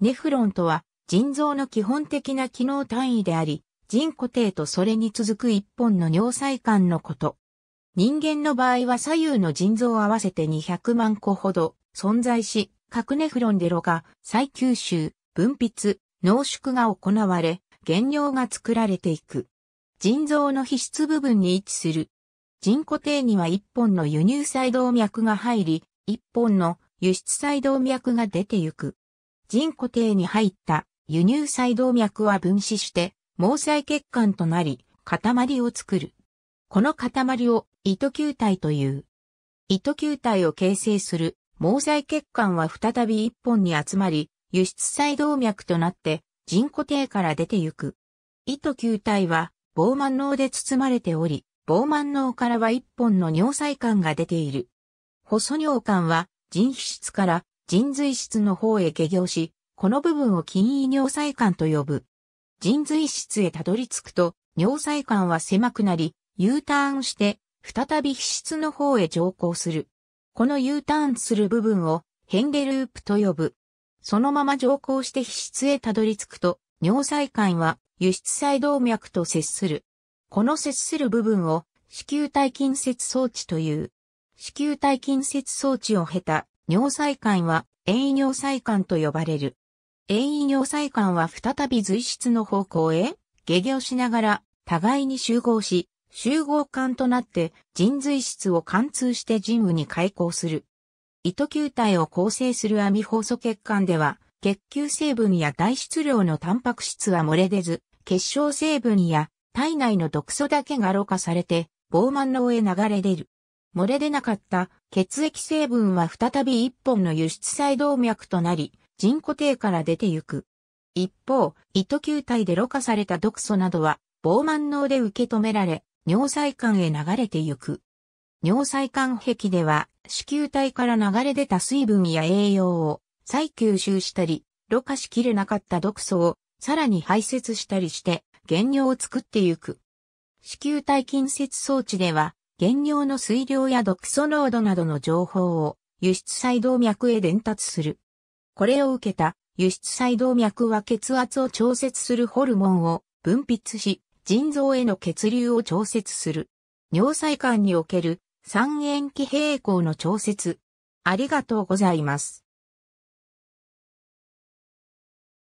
ネフロンとは腎臓の基本的な機能単位であり、腎固定とそれに続く一本の尿細管のこと。人間の場合は左右の腎臓合わせて200万個ほど存在し、各ネフロンでろが再吸収、分泌、濃縮が行われ、原量が作られていく。腎臓の皮質部分に位置する。腎固定には一本の輸入細動脈が入り、一本の輸出細動脈が出てゆく。人固定に入った輸入細動脈は分子して、毛細血管となり、塊を作る。この塊を糸球体という。糸球体を形成する毛細血管は再び一本に集まり、輸出細動脈となって人固定から出てゆく。糸球体は膨慢脳で包まれており、膨慢脳からは一本の尿細管が出ている。細尿管は人皮質から腎髄質の方へ下行し、この部分を筋胃尿細管と呼ぶ。腎髄質へたどり着くと、尿細管は狭くなり、U ターンして、再び皮質の方へ上行する。この U ターンする部分をヘンゲループと呼ぶ。そのまま上行して皮質へたどり着くと、尿細管は輸出細動脈と接する。この接する部分を子宮体近接装置という。子宮体近接装置を経た尿細管は遠位尿細管と呼ばれる。遠位尿細管は再び随筆の方向へ下下しながら互いに集合し、集合管となって腎随質を貫通して腎雨に開口する。糸球体を構成する網放素血管では、血球成分や大質量のタンパク質は漏れ出ず、結晶成分や体内の毒素だけがろ過されて、膨慢の上へ流れ出る。漏れ出なかった血液成分は再び一本の輸出細動脈となり、人固定から出てゆく。一方、糸球体でろ過された毒素などは、膨慢脳で受け止められ、尿細管へ流れてゆく。尿細管壁では、子球体から流れ出た水分や栄養を再吸収したり、ろ過しきれなかった毒素をさらに排泄したりして、原尿を作ってゆく。子球体近接装置では、原料の水量や毒素濃度などの情報を輸出細動脈へ伝達する。これを受けた輸出細動脈は血圧を調節するホルモンを分泌し、腎臓への血流を調節する。尿細管における三塩基平衡の調節。ありがとうございます。